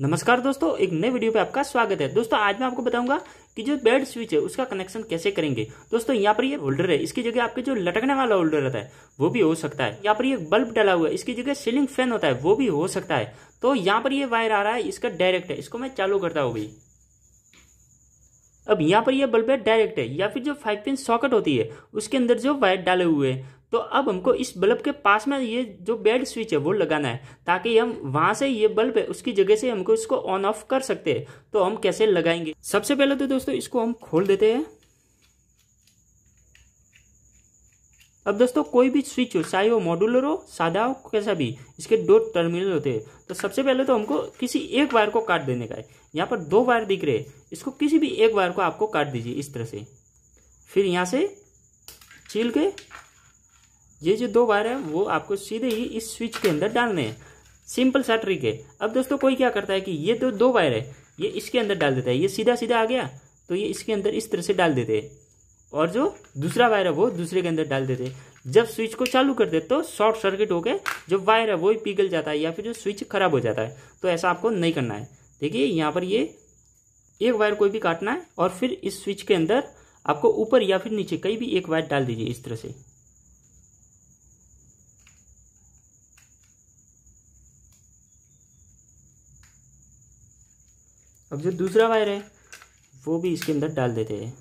नमस्कार दोस्तों एक नए वीडियो पे आपका स्वागत है दोस्तों आज मैं आपको बताऊंगा कि जो बेड स्विच है उसका कनेक्शन कैसे करेंगे दोस्तों यहाँ पर ये होल्डर है इसकी जगह आपके जो लटकने वाला होल्डर रहता है वो भी हो सकता है यहाँ पर ये बल्ब डाला हुआ है इसकी जगह सीलिंग फैन होता है वो भी हो सकता है तो यहाँ पर ये वायर आ रहा है इसका डायरेक्ट है इसको मैं चालू करता हूँ भाई अब यहाँ पर यह बल्ब है डायरेक्ट है या फिर जो फाइव पिन सॉकेट होती है उसके अंदर जो वायर डाले हुए हैं तो अब हमको इस बल्ब के पास में ये जो बेड स्विच है वो लगाना है ताकि हम वहां से ये बल्ब है उसकी जगह से हमको इसको ऑन ऑफ कर सकते हैं तो हम कैसे लगाएंगे सबसे पहले तो दोस्तों इसको हम खोल देते हैं अब दोस्तों कोई भी स्विच हो चाहे वो मॉड्यूलर हो सादा हो कैसा भी इसके दो टर्मिनल होते हैं तो सबसे पहले तो हमको किसी एक वायर को काट देने का है यहाँ पर दो वायर दिख रहे हैं इसको किसी भी एक वायर को आपको काट दीजिए इस तरह से फिर यहाँ से छील के ये जो दो वायर है वो आपको सीधे ही इस स्विच के अंदर डालने हैं सिंपल सा ट्रिक है अब दोस्तों कोई क्या करता है कि ये तो दो वायर है ये इसके अंदर डाल देता है ये सीधा सीधा आ गया तो ये इसके अंदर इस तरह से डाल देते हैं और जो दूसरा वायर है वो दूसरे के अंदर डाल देते हैं जब स्विच को चालू कर दे तो शॉर्ट सर्किट होकर जो वायर है वो ही पिघल जाता है या फिर जो स्विच खराब हो जाता है तो ऐसा आपको नहीं करना है देखिए यहाँ पर ये एक वायर कोई भी काटना है और फिर इस स्विच के अंदर आपको ऊपर या फिर नीचे कहीं भी एक वायर डाल दीजिए इस तरह से अब जो दूसरा वायर है वो भी इसके अंदर डाल देते हैं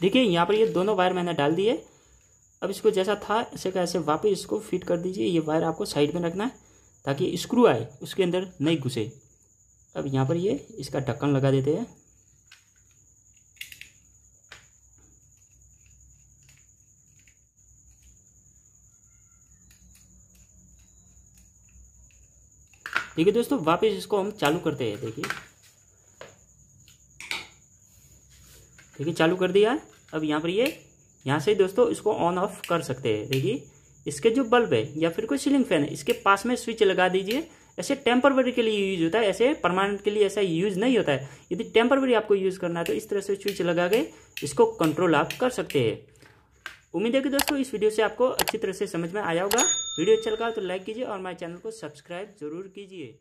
देखिए यहाँ पर ये दोनों वायर मैंने डाल दिए अब इसको जैसा था ऐसे का ऐसे वापस इसको फिट कर दीजिए ये वायर आपको साइड में रखना है ताकि स्क्रू आए उसके अंदर नहीं घुसे अब यहाँ पर ये इसका ढक्कन लगा देते हैं ठीक है दोस्तों वापस इसको हम चालू करते हैं देखिए ठीक है चालू कर दिया अब यहाँ पर ये यहाँ से दोस्तों इसको ऑन ऑफ कर सकते हैं देखिए इसके जो बल्ब है या फिर कोई सीलिंग फैन है इसके पास में स्विच लगा दीजिए ऐसे टेम्परवरी के लिए यूज होता है ऐसे परमानेंट के लिए ऐसा यूज नहीं होता है यदि टेम्परवरी आपको यूज करना है तो इस तरह से स्विच लगा के इसको कंट्रोल आप कर सकते हैं उम्मीद है कि दोस्तों इस वीडियो से आपको अच्छी तरह से समझ में आया होगा वीडियो अच्छा लगा तो लाइक कीजिए और हमारे चैनल को सब्सक्राइब जरूर कीजिए